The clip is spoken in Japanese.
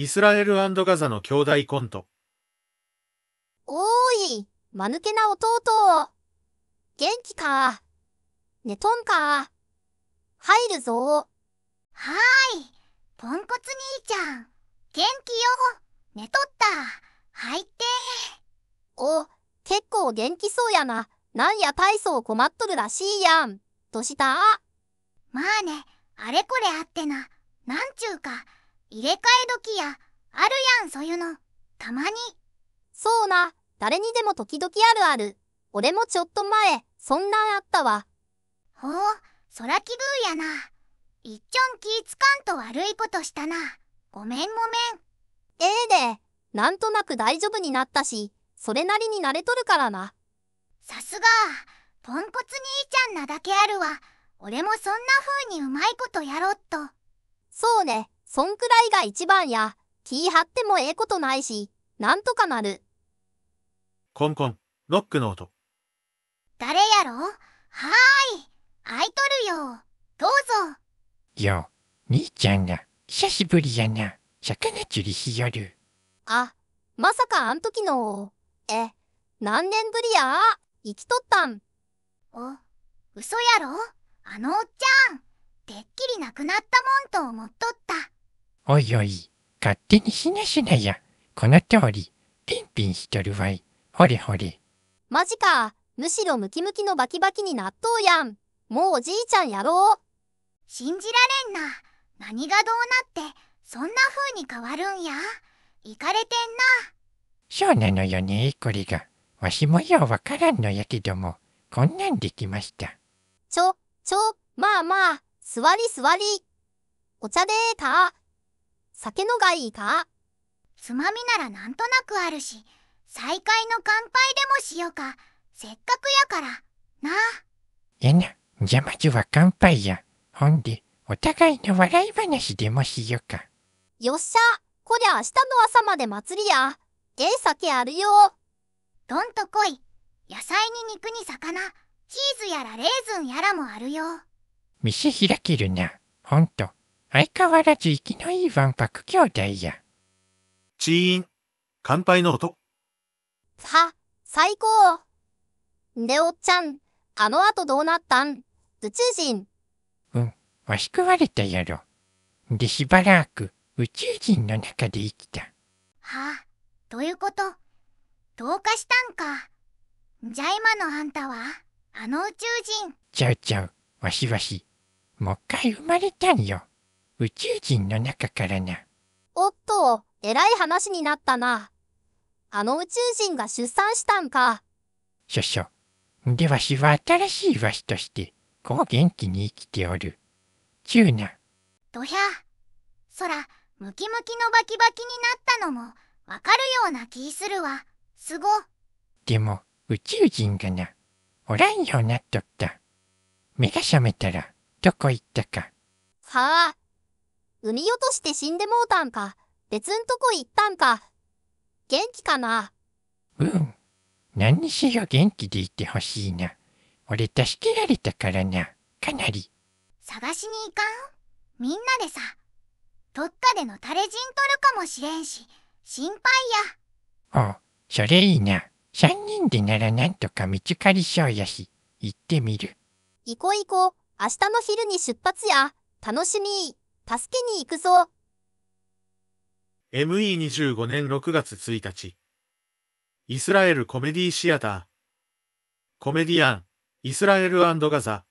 イスラエルガザの兄弟コント。おーい、間抜けな弟。元気か。寝とんか。入るぞ。はーい、ポンコツ兄ちゃん。元気よ。寝とった。入って。お、結構元気そうやな。なんや体操困っとるらしいやん。としたまあね、あれこれあってな。なんちゅうか。入れ替え時やあるやんそういうのたまにそうな誰にでも時々あるある俺もちょっと前そんなんあったわほう空気気分やないっちょん気ぃつかんと悪いことしたなごめんごめんええでなんとなく大丈夫になったしそれなりに慣れとるからなさすがポンコツ兄ちゃんなだけあるわ俺もそんな風にうまいことやろっとそうねそんくらいが一番や、気張ってもええことないし、なんとかなる。コンコン、ロックの音。誰やろはーい、空いとるよ。どうぞ。よ、兄ちゃんが、久しぶりやな。魚釣りしよる。あ、まさかあん時の、え、何年ぶりや生きとったん。お、嘘やろあのおっちゃん、てっきりなくなったもんと思っとった。おいおい、勝手にしなしなや。この通り、ピンピンしとるわい。ほれほれ。マジか。むしろムキムキのバキバキに納豆やん。もうおじいちゃんやろう。信じられんな。何がどうなって、そんな風に変わるんや。いかれてんな。そうなのよね、これが。わしもようわからんのやけども、こんなんできました。ちょ、ちょ、まあまあ、座り座り。お茶でーた。酒のがいいかつまみならなんとなくあるし再会の乾杯でもしようかせっかくやからなやなじゃまずは乾杯やほんでお互いの笑い話でもしようかよっしゃこりゃ明日の朝まで祭りやええ酒あるよどんと来い野菜に肉に魚チーズやらレーズンやらもあるよ店開けるなほんと相変わらず生きのいい万博兄弟や。チーン。乾杯の音。さ、最高。でおっちゃん、あの後どうなったん宇宙人。うん、わし食われたやろ。で、しばらく宇宙人の中で生きた。はあ、どういうことどうかしたんか。じゃ今のあんたはあの宇宙人。ちゃうちゃう、わしわし。もう一回生まれたんよ。宇宙人の中からな。おっと、えらい話になったな。あの宇宙人が出産したんか。しょしょ。でわしは新しいわしとして、こう元気に生きておる。ちゅうな。どひゃ。そら、ムキムキのバキバキになったのも、わかるような気するわ。すご。でも、宇宙人がな、おらんようなっとった。目が覚めたら、どこ行ったか。はあ、産み落として死んでもうたんか、別んとこ行ったんか。元気かなうん。何にしろ元気でいてほしいな。俺助けられたからな、かなり。探しに行かんみんなでさ、どっかでのタレ人取るかもしれんし、心配や。おそれいいな。三人でならなんとか見つかりそうやし、行ってみる。行こう行こう。明日の昼に出発や。楽しみ助けに行くぞ ME25 年6月1日イスラエルコメディシアターコメディアンイスラエルガザ